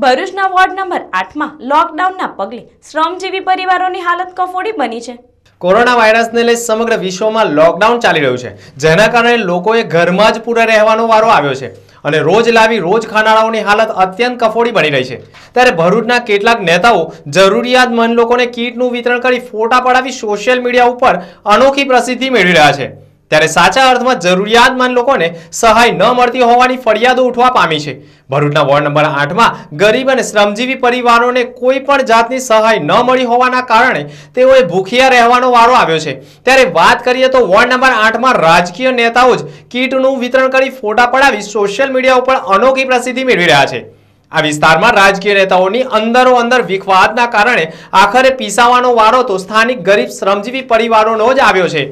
ભરૂચના ward number આઠમાં લોકડાઉનના પગલે શ્રમજીવી પરિવારોની હાલત કફોડી બની છે કોરોના વાયરસને લઈ સમગ્ર વિશ્વમાં લોકડાઉન ચાલી રહ્યું છે જેના કારણે લોકોએ ઘરમાં જ પૂરા રહેવાનો વારો આવ્યો છે અને રોજ લાવી રોજ ખાનારાઓની હાલત અત્યંત કફોડી બની રહી છે ત્યારે ભરૂચના કેટલાક નેતાઓ જરૂરિયાતમંદ લોકોને કીટનું વિતરણ કરી ફોટા પડાવી સોશિયલ મીડિયા ઉપર અનોખી પ્રસિદ્ધિ મેળવી રહ્યા છે ત્યારે સાચા અર્થમાં જરૂરિયાતમંદ લોકોને સહાય ન મળતી હોવાની ફરિયાદો ઉઠવા પામી છે ભરૂચના વોર્ડ નંબર આઠમાં ગરીબ અને શ્રમજીવી પરિવારોને કોઈ પણ જાતની સહાય ન મળી હોવાના કારણે તેઓએ ભૂખ્યા રહેવાનો વારો આવ્યો છે ત્યારે વાત કરીએ તો વોર્ડ નંબર આઠમાં રાજકીય નેતાઓ જ કીટનું વિતરણ કરી ફોટા પડાવી સોશિયલ મીડિયા ઉપર અનોખી પ્રસિદ્ધિ મેળવી રહ્યા છે આ વિસ્તારમાં રાજકીય નેતાઓની અંદરો અંદર વિખવાદના કારણે આખરે પીસાવાનો વારો તો સ્થાનિક ગરીબ શ્રમજીવી પરિવારોનો જ આવ્યો છે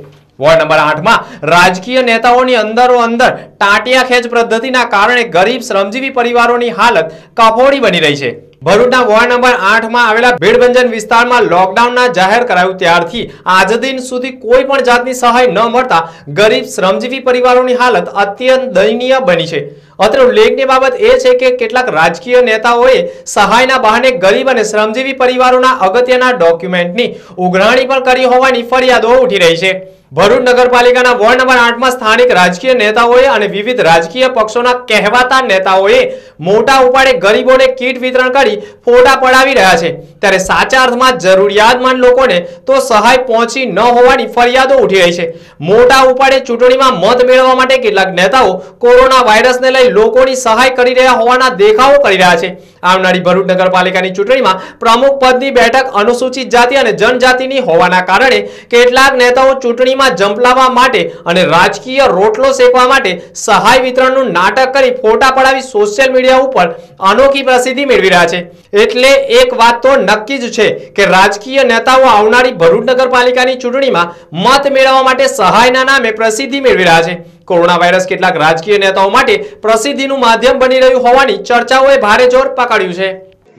વોર્ડ નંબર આઠમાં રાજકીય નેતાઓની અંદરો અંદર ટાંટિયા ખેંચ પદ્ધતિના કારણે ગરીબ શ્રમજીવી પરિવારોની હાલત કફોડી બની રહી છે ભરૂચના વોર્ડ નંબર આઠમાં આવેલા ભીડભંજન વિસ્તારમાં લોકડાઉનના જાહેર કરાયું ત્યારથી આજ દિન સુધી કોઈ પણ જાતની સહાય ન મળતા ગરીબ શ્રમજીવી પરિવારોની હાલત અત્યંત દયનીય બની છે અત્રે ઉલ્લેખની બાબત એ છે કે કેટલાક રાજકીય નેતાઓએ સહાયના બહાને ગરીબ અને શ્રમજીવી પરિવારોના અગત્યના ડોક્યુમેન્ટની ઉઘરાણી પણ કરી હોવાની ફરિયાદો ઉઠી રહી છે ભરૂચ નગરપાલિકાના વોર્ડ નંબર આઠમાં સ્થાનિક રાજકીય નેતાઓએ અને વિવિધ રાજકીય પક્ષોના કહેવાતા નેતાઓએ મોટા ઉપાડે ગરીબોને કીટ વિતરણ કરી ફોટા પડાવી રહ્યા છે ત્યારે સાચા અર્થમાં જરૂરિયાતમંદ લોકોને તો સહાય પહોંચી ન હોવાની ફરિયાદો ઉઠી રહી છે મોટા ઉપાડે ચૂંટણીમાં મત મેળવવા માટે કેટલાક નેતાઓ કોરોના વાયરસને લઈ લોકોની સહાય કરી રહ્યા હોવાના દેખાવો કરી રહ્યા છે આવનારી ભરૂચ નગરપાલિકાની ચૂંટણીમાં પ્રમુખ પદની બેઠક અનુસૂચિત જાતિ અને જનજાતિની હોવાના કારણે કેટલાક નેતાઓ ચૂંટણીમાં રાજનીતિમાં જંપલાવવા માટે અને રાજકીય રોટલો શેકવા માટે સહાય વિતરણનું નાટક કરી ફોટા પડાવી સોશિયલ મીડિયા ઉપર અનોખી પ્રસિદ્ધિ મેળવી રહ્યા છે એટલે એક વાત તો નક્કી જ છે કે રાજકીય નેતાઓ આવનારી ભરૂચ નગરપાલિકાની ચૂંટણીમાં મત મેળવવા માટે સહાયના નામે પ્રસિદ્ધિ મેળવી રહ્યા છે કોરોના વાયરસ કેટલાક રાજકીય નેતાઓ માટે પ્રસિદ્ધિનું માધ્યમ બની રહ્યું હોવાની ચર્ચાઓએ ભારે જોર પકડ્યું છે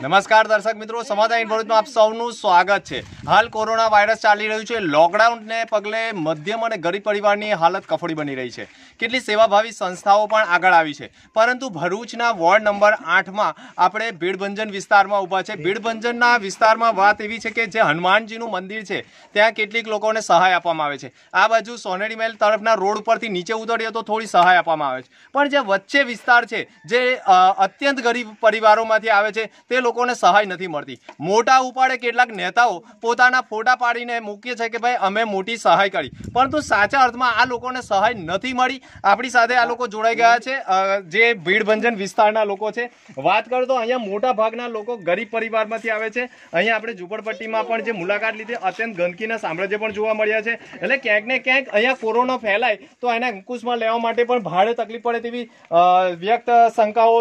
નમસ્કાર દર્શક મિત્રો સમાધાન ઇન્ફોર્મેશનમાં આપ સૌનું સ્વાગત છે હાલ કોરોના વાયરસ ચાલી રહ્યું છે લોકડાઉનને પગલે મધ્યમ અને ગરીબ પરિવારની હાલત કફોડી બની રહી છે કેટલી સેવાભાવી સંસ્થાઓ પણ આગળ આવી છે પરંતુ ભરૂચના વોર્ડ નંબર આઠમાં આપણે ભીડભંજન વિસ્તારમાં ઊભા છે ભીડભંજનના વિસ્તારમાં વાત એવી છે કે જે હનુમાનજીનું મંદિર છે ત્યાં કેટલીક લોકોને સહાય આપવામાં આવે છે આ બાજુ સોનેરી મહેલ તરફના રોડ ઉપરથી નીચે ઉતરીએ તો થોડી સહાય આપવામાં આવે છે પણ જે વચ્ચે વિસ્તાર છે જે અત્યંત ગરીબ પરિવારોમાંથી આવે છે તે લોકો લોકોને સહાય નથી મળતી મોટા ઉપાડે કેટલાક નેતાઓ પોતાના ફોટા પાડીને મૂકીએ છે કે ભાઈ અમે મોટી સહાય કરી પરંતુ સાચા અર્થમાં આ લોકોને સહાય નથી મળી આપણી સાથે આ લોકો જોડાઈ ગયા છે જે ભીડભંજન વિસ્તારના લોકો છે વાત કરો તો અહીંયા મોટા ભાગના લોકો ગરીબ પરિવારમાંથી આવે છે અહીંયા આપણે ઝુંપડપટ્ટીમાં પણ જે મુલાકાત લીધી અત્યંત ગંદકીના સામ્રાજ્ય પણ જોવા મળ્યા છે એટલે ક્યાંક ને ક્યાંક અહીંયા કોરોના ફેલાય તો એને અંકુશમાં લેવા માટે પણ ભારે તકલીફ પડે તેવી વ્યક્ત શંકાઓ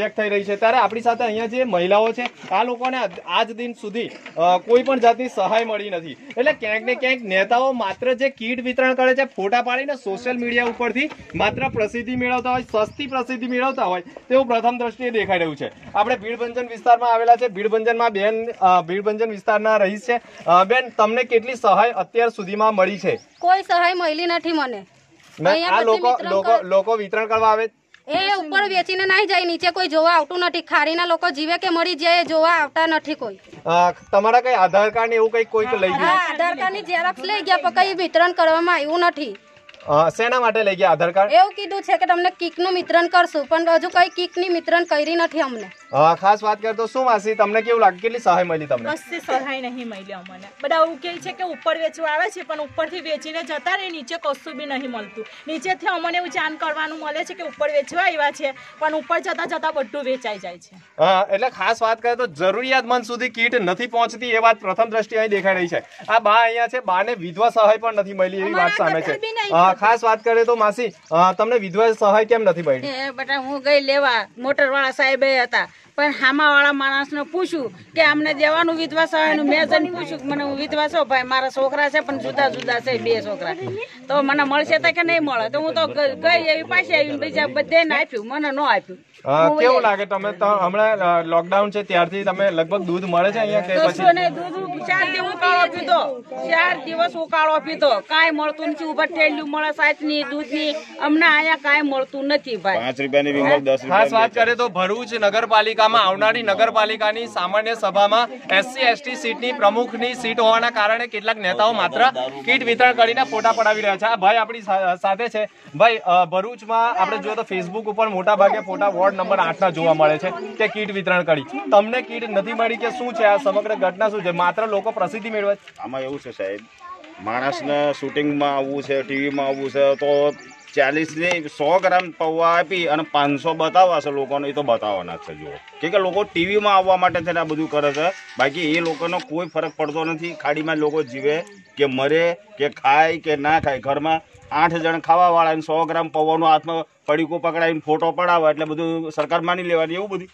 વ્યક્ત થઈ રહી છે ત્યારે આપણી સાથે અહીંયા જે મહિલાઓ છે આ લોકોને આજ દિન સુધી કોઈ પણ જાતની સહાય મળી નથી એટલે ક્યાંક ને ક્યાંક નેતાઓ માત્ર જે કીટ વિતરણ કરે છે ફોટા પાડીને સોશિયલ મીડિયા ઉપરથી માત્ર પ્રસિદ્ધિ મેળવતા હોય સસ્તી પ્રસિદ્ધિ મેળવતા હોય તેવું પ્રથમ દ્રષ્ટિએ દેખાઈ રહ્યું છે આપણે ભીડભંજન વિસ્તારમાં આવેલા છે ભીડભંજનમાં બેન ભીડભંજન વિસ્તારના રહીશ છે બેન તમને કેટલી સહાય અત્યાર સુધીમાં મળી છે કોઈ સહાય મળી નથી મને આ લોકો લોકો વિતરણ કરવા આવે એ ઉપર વેચીને નહીં જાય નીચે કોઈ જોવા આવતું નથી ખારીના લોકો જીવે કે મરી જાય જોવા આવતા નથી કોઈ તમારા કઈ આધાર કાર્ડ એવું કઈ કોઈક લઈ ગયું આધાર કાર્ડ ની ઝેરોક્સ લઈ ગયા પણ કઈ વિતરણ કરવામાં આવ્યું નથી શેના માટે લઈ ગયા આધાર કાર્ડ એવું કીધું છે કે તમને કિક નું વિતરણ કરશું પણ હજુ કઈ કિક ની વિતરણ કરી નથી અમને ખાસ વાત કરતો શું માસી તમને કેવું લાગે કેટલી સહાય મળી તમને કશી સહાય નહીં મળી અમને બધા એવું કહે છે કે ઉપર વેચવા આવે છે પણ ઉપરથી વેચીને જતા રહે નીચે કશું બી નહીં મળતું નીચેથી અમને એવું જાણ કરવાનું મળે છે કે ઉપર વેચવા આવ્યા છે પણ ઉપર જતા જતા બધું વેચાઈ જાય છે હા એટલે ખાસ વાત કરીએ તો જરૂરિયાતમંદ સુધી કીટ નથી પહોંચતી એ વાત પ્રથમ દ્રષ્ટિ અહીં દેખાઈ રહી છે આ બા અહીંયા છે ને વિધવા સહાય પણ નથી મળી એવી વાત સામે છે ખાસ વાત કરે તો માસી તમને વિધવા સહાય કેમ નથી મળી બટા હું ગઈ લેવા મોટર મોટરવાળા સાહેબે હતા પણ હામાવાળા માણસને પૂછ્યું કે અમને દેવાનું વિધવા સહાયનું મેં જઈને પૂછ્યું મને હું વિધવા છો ભાઈ મારા છોકરા છે પણ જુદા જુદા છે બે છોકરા તો મને મળશે તો કે નહીં મળે તો હું તો ગઈ એવી પાસે આવી બીજા બધે આપ્યું મને ન આપ્યું કેવું લાગે તમે હમણાં લોકડાઉન છે ત્યારથી તમે લગભગ દૂધ મળે છે અહીંયા દૂધ ચાર દિવસ ઉકાળો પીધો ચાર દિવસ ઉકાળો પીધો કાંઈ મળતું નથી ઉભા ઠેલ્યું મળે સાચની દૂધની અમને અહીંયા કાઈ મળતું નથી ભાઈ પાંચ રૂપિયાની દસ ખાસ વાત કરે તો ભરૂચ નગરપાલિકા નગરપાલિકામાં આવનારી નગરપાલિકાની સામાન્ય સભામાં એસસી એસટી સીટની પ્રમુખની સીટ હોવાના કારણે કેટલાક નેતાઓ માત્ર કીટ વિતરણ કરીને ફોટા પડાવી રહ્યા છે આ ભાઈ આપણી સાથે છે ભાઈ ભરૂચમાં આપણે જોઈએ તો ફેસબુક ઉપર મોટા ભાગે ફોટા વોર્ડ નંબર આઠના જોવા મળે છે કે કીટ વિતરણ કરી તમને કીટ નથી મળી કે શું છે આ સમગ્ર ઘટના શું છે માત્ર લોકો પ્રસિદ્ધિ મેળવે આમાં એવું છે સાહેબ માણસને શૂટિંગમાં આવવું છે ટીવીમાં આવવું છે તો ચાલીસની સો ગ્રામ પૌવા આપી અને પાંચસો બતાવવા બતાવવાશે લોકોને એ તો બતાવવાના છે જુઓ કેમ કે લોકો ટીવીમાં આવવા માટે થઈને આ બધું કરે છે બાકી એ લોકોનો કોઈ ફરક પડતો નથી ખાડીમાં લોકો જીવે કે મરે કે ખાય કે ના ખાય ઘરમાં આઠ જણ ખાવાવાળાને સો ગ્રામ પૌવાનું હાથમાં પડીકું પકડાવીને ફોટો પડાવે એટલે બધું સરકાર માની લેવાની એવું બધું